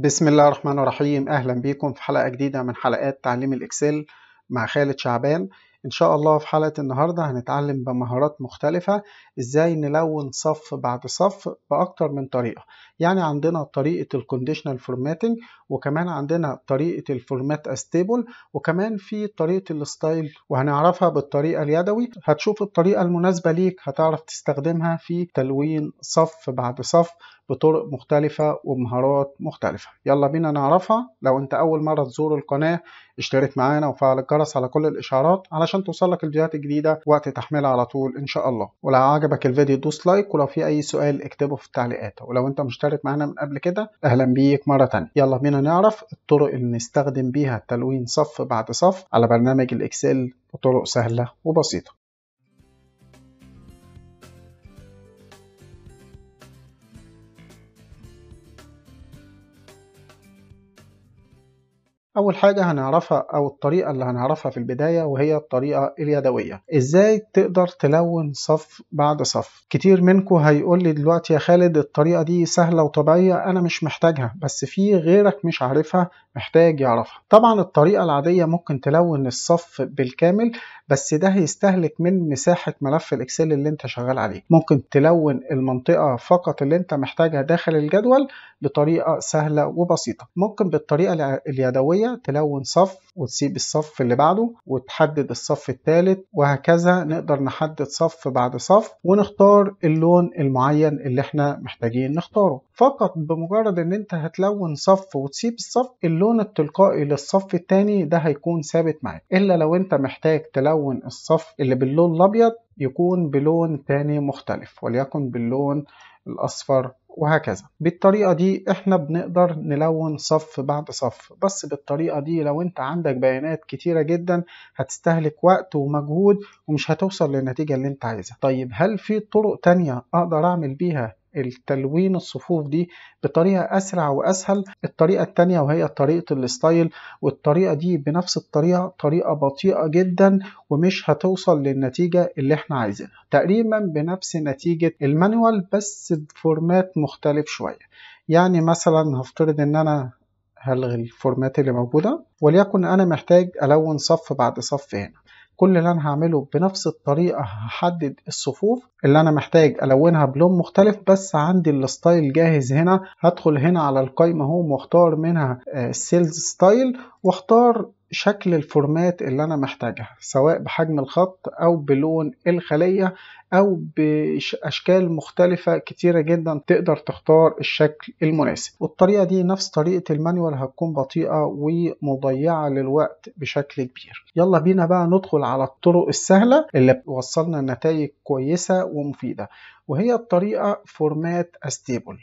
بسم الله الرحمن الرحيم اهلا بيكم في حلقه جديده من حلقات تعليم الاكسل مع خالد شعبان ان شاء الله في حلقه النهارده هنتعلم بمهارات مختلفه ازاي نلون صف بعد صف باكتر من طريقه يعني عندنا طريقه الكونديشنال فورماتنج وكمان عندنا طريقه الفورمات استيبل وكمان في طريقه الستايل وهنعرفها بالطريقه اليدوي هتشوف الطريقه المناسبه ليك هتعرف تستخدمها في تلوين صف بعد صف بطرق مختلفة وبمهارات مختلفة يلا بينا نعرفها لو انت اول مرة تزور القناة اشترك معانا وفعل الجرس على كل الاشعارات علشان توصلك الفيديوهات الجديدة وقت تحميلها على طول ان شاء الله ولو عجبك الفيديو دوس لايك ولو في اي سؤال اكتبه في التعليقات ولو انت مشترك معانا من قبل كده اهلا بيك مرة تانية يلا بينا نعرف الطرق اللي نستخدم بيها تلوين صف بعد صف على برنامج الاكسل بطرق سهلة وبسيطة أول حاجة هنعرفها أو الطريقة اللي هنعرفها في البداية وهي الطريقة اليدوية إزاي تقدر تلون صف بعد صف كتير منكم هيقول لي دلوقتي يا خالد الطريقة دي سهلة وطبيعية أنا مش محتاجها بس في غيرك مش عارفها محتاج يعرفها طبعا الطريقة العادية ممكن تلون الصف بالكامل بس ده هيستهلك من مساحة ملف الإكسل اللي أنت شغال عليه ممكن تلون المنطقة فقط اللي أنت محتاجها داخل الجدول بطريقة سهلة وبسيطة ممكن بالطريقة اليدوية شوية تلون صف وتسيب الصف اللي بعده وتحدد الصف الثالث وهكذا نقدر نحدد صف بعد صف ونختار اللون المعين اللي احنا محتاجين نختاره فقط بمجرد ان انت هتلون صف وتسيب الصف اللون التلقائي للصف الثاني ده هيكون ثابت معاك الا لو انت محتاج تلون الصف اللي باللون الابيض يكون بلون تاني مختلف وليكن باللون الأصفر وهكذا بالطريقة دي احنا بنقدر نلون صف بعد صف بس بالطريقة دي لو انت عندك بيانات كتيرة جدا هتستهلك وقت ومجهود ومش هتوصل للنتيجة اللي انت عايزها طيب هل في طرق تانية اقدر اعمل بيها التلوين الصفوف دي بطريقة أسرع وأسهل الطريقة التانية وهي طريقة الستايل والطريقة دي بنفس الطريقة طريقة بطيئة جدا ومش هتوصل للنتيجة اللي احنا عايزينها تقريبا بنفس نتيجة المانوال بس بفورمات مختلف شوية يعني مثلا هفترض ان انا هلغي الفورمات اللي موجودة وليكن انا محتاج الون صف بعد صف هنا كل اللي انا هعمله بنفس الطريقه هحدد الصفوف اللي انا محتاج الونها بلون مختلف بس عندي الستايل جاهز هنا هدخل هنا على القائمه هوم آه، واختار منها سيلز ستايل واختار شكل الفورمات اللي أنا محتاجها سواء بحجم الخط أو بلون الخلية أو بأشكال مختلفة كتيرة جدا تقدر تختار الشكل المناسب والطريقة دي نفس طريقة المانيوال هتكون بطيئة ومضيعة للوقت بشكل كبير يلا بينا بقى ندخل على الطرق السهلة اللي بتوصلنا لنتائج كويسة ومفيدة وهي الطريقة فورمات استيبل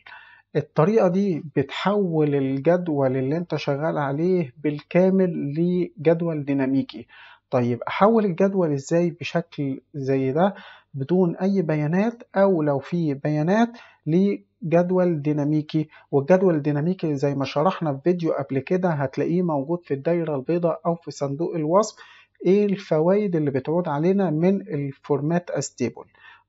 الطريقة دي بتحول الجدول اللي انت شغال عليه بالكامل لجدول ديناميكي طيب احول الجدول ازاي بشكل زي ده بدون اي بيانات او لو في بيانات لجدول ديناميكي والجدول الديناميكي زي ما شرحنا في فيديو قبل كده هتلاقيه موجود في الدايرة البيضاء او في صندوق الوصف ايه الفوائد اللي بتعود علينا من الفورمات استيبل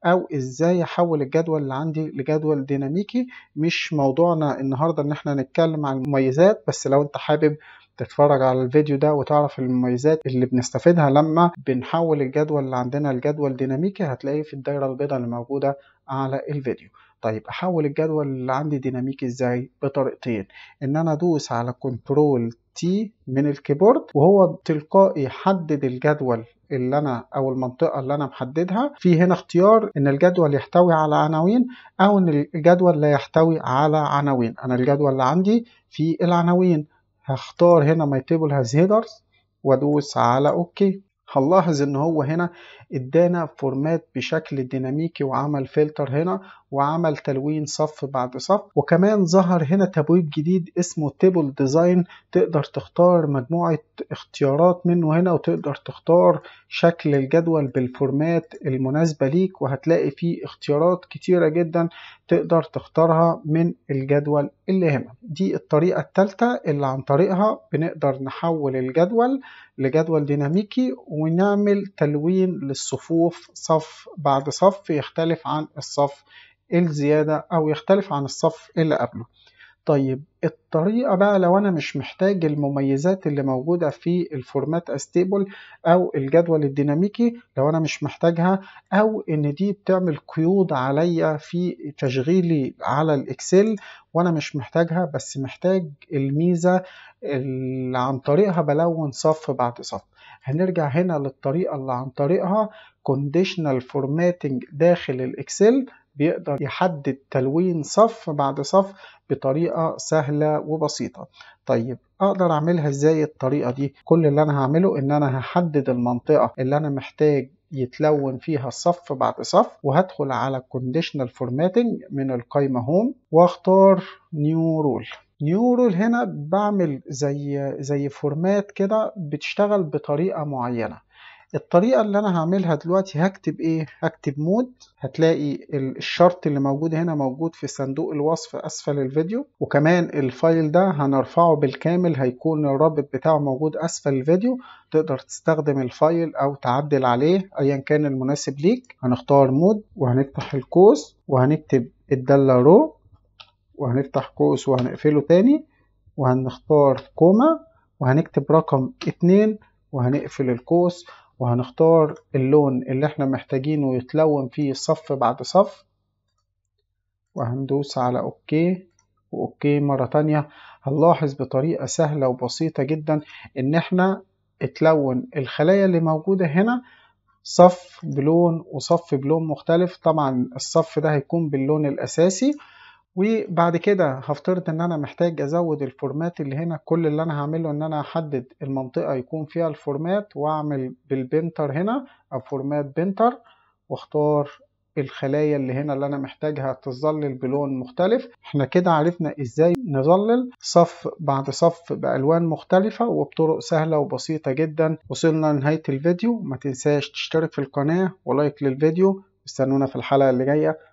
او ازاي احول الجدول اللي عندي لجدول ديناميكي مش موضوعنا النهارده ان احنا نتكلم عن المميزات بس لو انت حابب تتفرج على الفيديو ده وتعرف المميزات اللي بنستفيدها لما بنحول الجدول اللي عندنا لجدول ديناميكي هتلاقيه في الدايره البيضاء اللي موجوده على الفيديو طيب احول الجدول اللي عندي ديناميكي ازاي بطريقتين ان انا ادوس على كنترول تي من الكيبورد وهو تلقائي حدد الجدول اللي انا او المنطقه اللي انا محددها في هنا اختيار ان الجدول يحتوي على عناوين او ان الجدول لا يحتوي على عناوين انا الجدول اللي عندي في العناوين هختار هنا ماي تيبل هاز هيدرز وادوس على اوكي هنلاحظ ان هو هنا ادانا فورمات بشكل ديناميكي وعمل فلتر هنا وعمل تلوين صف بعد صف وكمان ظهر هنا تبويب جديد اسمه تيبل ديزاين تقدر تختار مجموعة اختيارات منه هنا وتقدر تختار شكل الجدول بالفورمات المناسبة ليك وهتلاقي فيه اختيارات كتيرة جدا تقدر تختارها من الجدول اللي هنا دي الطريقة الثالثة اللي عن طريقها بنقدر نحول الجدول لجدول ديناميكي ونعمل تلوين للصفوف صف بعد صف يختلف عن الصف الزيادة أو يختلف عن الصف اللي قبله طيب الطريقة بقى لو أنا مش محتاج المميزات اللي موجودة في الفورمات استيبل أو الجدول الديناميكي لو أنا مش محتاجها أو إن دي بتعمل قيود عليا في تشغيلي على الإكسل وأنا مش محتاجها بس محتاج الميزة اللي عن طريقها بلون صف بعد صف هنرجع هنا للطريقة اللي عن طريقها conditional formatting داخل الإكسل بيقدر يحدد تلوين صف بعد صف بطريقة سهلة وبسيطة طيب اقدر اعملها ازاي الطريقة دي كل اللي انا هعمله ان انا هحدد المنطقة اللي انا محتاج يتلون فيها الصف بعد صف وهدخل على conditional formatting من القائمة هوم واختار new rule نيو رول هنا بعمل زي زي فورمات كده بتشتغل بطريقه معينه الطريقة اللي أنا هعملها دلوقتي هكتب إيه؟ هكتب مود هتلاقي الشرط اللي موجود هنا موجود في صندوق الوصف أسفل الفيديو وكمان الفايل ده هنرفعه بالكامل هيكون الرابط بتاعه موجود أسفل الفيديو تقدر تستخدم الفايل أو تعدل عليه أيا كان المناسب ليك هنختار مود وهنفتح القوس وهنكتب الدالة رو وهنفتح قوس وهنقفله تاني وهنختار كوما وهنكتب رقم اتنين وهنقفل القوس وهنختار اللون اللي احنا محتاجينه يتلون فيه صف بعد صف وهندوس على اوكي واوكي مرة تانية هنلاحظ بطريقة سهلة وبسيطة جدا ان احنا اتلون الخلايا اللي موجودة هنا صف بلون وصف بلون مختلف طبعا الصف ده هيكون باللون الاساسي وبعد كده هفترض ان انا محتاج ازود الفورمات اللي هنا كل اللي انا هعمله ان انا احدد المنطقة يكون فيها الفورمات واعمل بالبنتر هنا او فورمات بنتر واختار الخلايا اللي هنا اللي انا محتاجها تظلل بلون مختلف احنا كده عرفنا ازاي نظلل صف بعد صف بالوان مختلفة وبطرق سهلة وبسيطة جدا وصلنا لنهاية الفيديو ما تنساش تشترك في القناة ولايك للفيديو استنونا في الحلقة اللي جاية